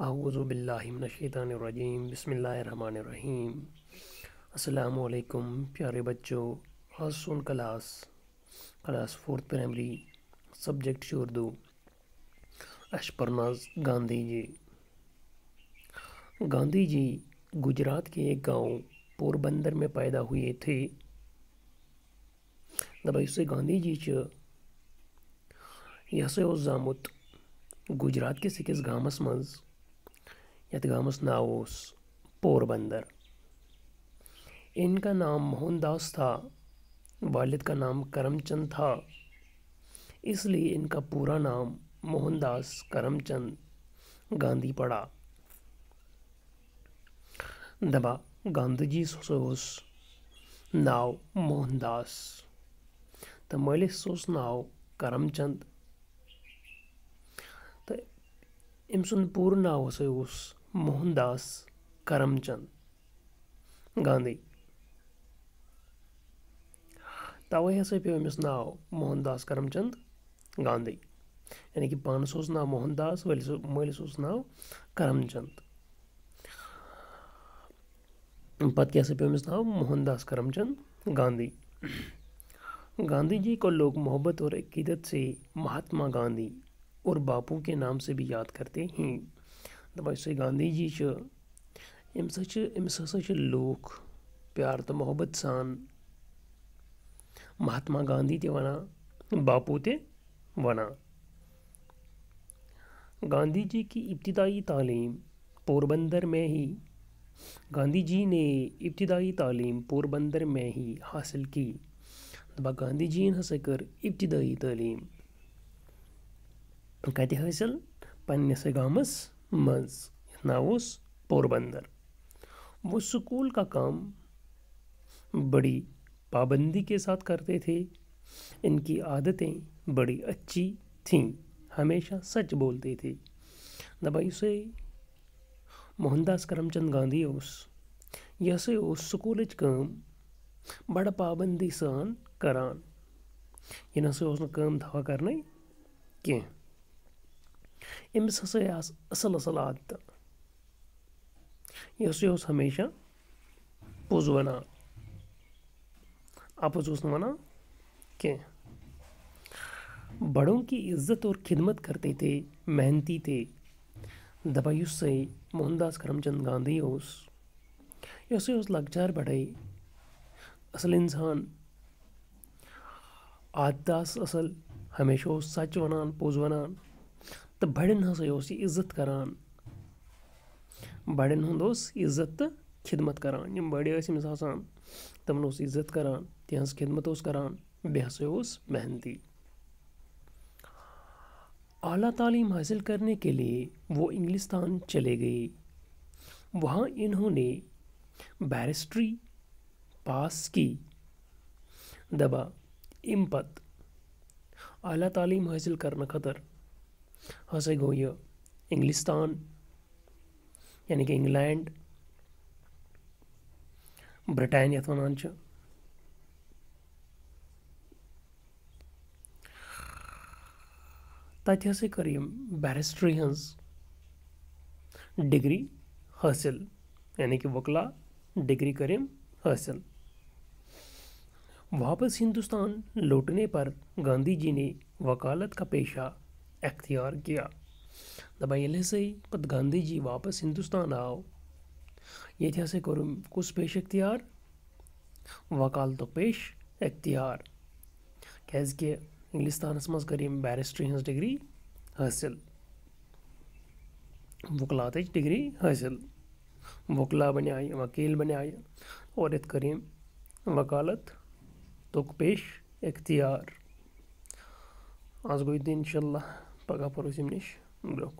आऊज़बिल्लिमिनशैतानरजीम बसमीम असलकम प्यारे बच्चों आज सुन class class fourth primary subject से उर्दू अशपरनाज गांधी जी गांधी जी गुजरात के एक गांव पोरबंदर में पैदा हुए थे दबाई से गांधी जी च यसे उस जामुत गुजरात के सिकिस गामस मज़ यत तो गामस नावोस पोरबंदर इनका नाम मोहनदास था वालिद का नाम करमचंद था इसलिए इनका पूरा नाम मोहनदास करमचंद गांधी पड़ा दबा जी सोस नाव मोहनदास तो मैले सोस नाव करमचंद तो अम सूर्य नाव उस मोहनदास करमचंद गांधी तवे हसे पे अमिस ना मोहनदास करमचंद गांधी यानी कि पानस ना मोहनदास मलिस ना करमचंद पत क्या पे अमिस ना मोहनदास करमचंद गांधी गांधी जी को लोग मोहब्बत और अकीदत से महात्मा गांधी और बापू के नाम से भी याद करते हैं دَپان یُس یہِ گاندھی جی چھُ أمِس ہسا چھِ أمِس ہسا چھِ لوٗکھ پیار تہٕ محبت سان مہاتما گاندھی تہِ وَنان باپوٗ تہِ وَنان गांधी जी की इब्तदाई तालीम पोरबंदर में ही गांधी जी ने इब्तदाई तालीम पोरबंदर में ही हासिल की दबा गांधी जी हस कर इब्तदाई तालीम कत हासिल पन्नस गामस ना उस पोरबंदर वो स्कूल का काम बड़ी पाबंदी के साथ करते थे इनकी आदतें बड़ी अच्छी थीं हमेशा सच बोलते थे दबाई से मोहनदास करमचंद गांधी उस यसे उस स्कूल काम बड़ा पाबंदी सान करान यह ना कम धावा करने कें أمِس ہسا آسہٕ اَصٕل اَصٕل عادتہٕ یہِ ہسا اوس ہمیشہ پوٚز وَنان اَپُز اوس نہٕ وَنان کینٛہہ بڑوں کی इज्जत और खिदमत करते थे محنتی تھے دَپان یُس ہسا موہن داس کرم چنٛد گاندھی اوس یہِ ہسا اوس لۄکچار پٮ۪ٹھَے اَصٕل اِنسان عادت آسہٕ اَصٕل ہمیشہ اوس سَچ وَنان پوٚز وَنان तो बड़न हस यह इज्जत करान बड़न हूँ इज्जत तो खिदमत करान बड़े ٲسۍ आसान तमन उस इज्जत करान तिहस खिदमत उस करान बे हस उस मेहनती अली तालीम हासिल करने के लिए वो इंग्लिस्तान चले गए वहाँ इन्होंने बैरिस्ट्री पास की दबा इम्पत अली तालीम हासिल करने खतर हंस गोई इंग्लिस्तान यानी कि इंग्लैंड ब्रिटेन ये वन तथा कर बैरिस्ट्री हज डिग्री हासिल यानी कि वकला डिग्री कर हासिल वापस हिंदुस्तान लौटने पर गांधी जी ने वकालत का पेशा अख्तियार किया दबाइले सही पत गांधी जी वापस हिंदुस्तान आओ ये थे कर कुछ पेश अख्तियार वकाल तो पेश अख्तियार क्या इंग्लिस्तान मज कर बैरिस्ट्री हज डिग्री हासिल वकलात डिग्री हासिल वकला बने वकील बने और इत कर वकालत तुक तो पेश अख्तियार आज गई दिन इनशा pagar por os imnes, não deu